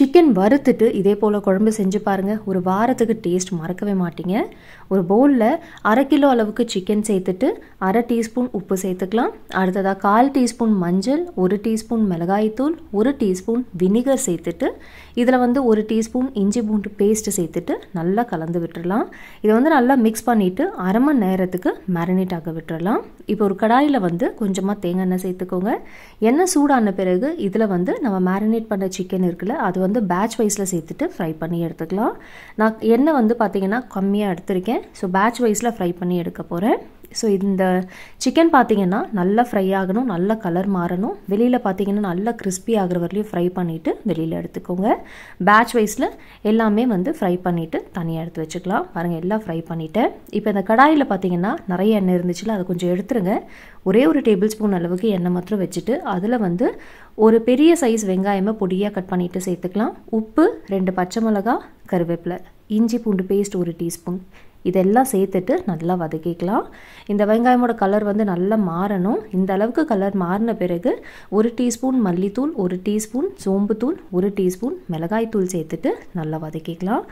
chicken வறுத்துட்டு இதே போல் குழம்பு செஞ்சு பாருங்கள் ஒரு வாரத்துக்கு டேஸ்ட் மறக்கவே மாட்டிங்க ஒரு பவுலில் அரை கிலோ அளவுக்கு சிக்கன் சேர்த்துட்டு அரை டீஸ்பூன் உப்பு சேர்த்துக்கலாம் அடுத்ததாக கால் டீஸ்பூன் மஞ்சள் ஒரு டீஸ்பூன் மிளகாய்த்தூள் ஒரு டீஸ்பூன் வினிகர் சேர்த்துட்டு இதில் வந்து ஒரு டீஸ்பூன் இஞ்சி பூண்டு பேஸ்ட்டு சேர்த்துட்டு நல்லா கலந்து விட்டுடலாம் இதை வந்து நல்லா மிக்ஸ் பண்ணிவிட்டு அரை மணி நேரத்துக்கு மேரினேட் ஆக விட்டுடலாம் இப்போ ஒரு கடாயில் வந்து கொஞ்சமாக தேங்காய் எண்ணெய் சேர்த்துக்கோங்க எண்ணெய் சூடான பிறகு இதில் வந்து நம்ம மேரினேட் பண்ண சிக்கன் இருக்குல்ல அது வந்து பேட்ச் வைஸில் சேர்த்துட்டு ஃப்ரை பண்ணி எடுத்துக்கலாம் நான் எண்ணெய் வந்து பார்த்திங்கன்னா கம்மியாக எடுத்திருக்கேன் ஸோ பேட்ச் வைஸில் ஃப்ரை பண்ணி எடுக்க போகிறேன் ஸோ இந்த சிக்கன் பார்த்தீங்கன்னா நல்லா ஃப்ரை ஆகணும் நல்ல கலர் மாறணும் வெளியில் பார்த்தீங்கன்னா நல்லா கிறிஸ்பி ஆகிற வரலையும் ஃப்ரை பண்ணிவிட்டு வெளியில் எடுத்துக்கோங்க பேட்ச் வைஸில் எல்லாமே வந்து ஃப்ரை பண்ணிவிட்டு தனியாக எடுத்து வச்சுக்கலாம் பாருங்கள் எல்லாம் ஃப்ரை பண்ணிவிட்டேன் இப்போ இந்த கடாயில் பார்த்தீங்கன்னா நிறைய எண்ணெய் இருந்துச்சுல அதை கொஞ்சம் எடுத்துருங்க ஒரே ஒரு டேபிள் ஸ்பூன் அளவுக்கு எண்ணெய் மாத்திரம் வச்சுட்டு அதில் வந்து ஒரு பெரிய சைஸ் வெங்காயமாக பொடியாக கட் பண்ணிவிட்டு சேர்த்துக்கலாம் உப்பு ரெண்டு பச்சை மிளகா கருவேப்பிலை இஞ்சி பூண்டு பேஸ்ட் ஒரு டீஸ்பூன் இதெல்லாம் சேர்த்துட்டு நல்லா வதக்கிக்கலாம் இந்த வெங்காயமோட கலர் வந்து நல்லா மாறணும் இந்த அளவுக்கு கலர் மாறின பிறகு ஒரு டீஸ்பூன் மல்லித்தூள் ஒரு டீஸ்பூன் சோம்புத்தூள் ஒரு டீஸ்பூன் மிளகாய்த்தூள் சேர்த்துட்டு நல்லா வதக்கிக்கலாம்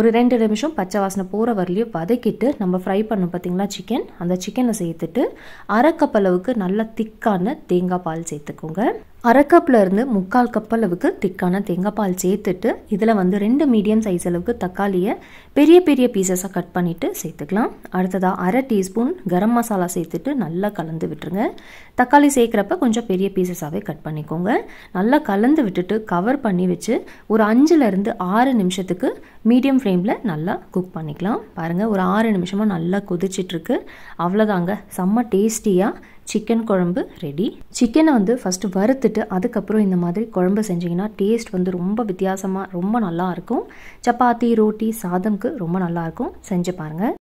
ஒரு ரெண்டு நிமிஷம் பச்சை வாசனை போகிற வரலையும் வதக்கிட்டு நம்ம ஃப்ரை பண்ணோம் பார்த்திங்களா சிக்கன் அந்த சிக்கனை சேர்த்துட்டு அரை கப் அளவுக்கு நல்லா திக்கான தேங்காய் பால் சேர்த்துக்கோங்க அரை கப்பில் இருந்து முக்கால் கப் அளவுக்கு திக்கான தேங்காய் பால் சேர்த்துட்டு இதில் வந்து ரெண்டு மீடியம் சைஸ் அளவுக்கு தக்காளியை பெரிய பெரிய பீசஸாக கட் பண்ணிவிட்டு சேர்த்துக்கலாம் அடுத்ததாக அரை டீஸ்பூன் கரம் மசாலா சேர்த்துட்டு நல்லா கலந்து விட்டுருங்க தக்காளி சேர்க்குறப்ப கொஞ்சம் பெரிய பீசஸாகவே கட் பண்ணிக்கோங்க நல்லா கலந்து விட்டுட்டு கவர் பண்ணி வச்சு ஒரு அஞ்சுலேருந்து ஆறு நிமிஷத்துக்கு மீடியம் ஃப்ளேமில் நல்லா குக் பண்ணிக்கலாம் பாருங்கள் ஒரு ஆறு நிமிஷமாக நல்லா கொதிச்சிட்ருக்கு அவ்வளோதாங்க செம்ம டேஸ்டியாக சிக்கன் குழம்பு ரெடி சிக்கனை வந்து ஃபஸ்ட்டு வறுத்துட்டு அதுக்கப்புறம் இந்த மாதிரி குழம்பு செஞ்சிங்கன்னா டேஸ்ட் வந்து ரொம்ப வித்தியாசமாக ரொம்ப நல்லாயிருக்கும் சப்பாத்தி ரோட்டி சாதம்க்கு ரொம்ப நல்லாயிருக்கும் செஞ்சு பாருங்கள்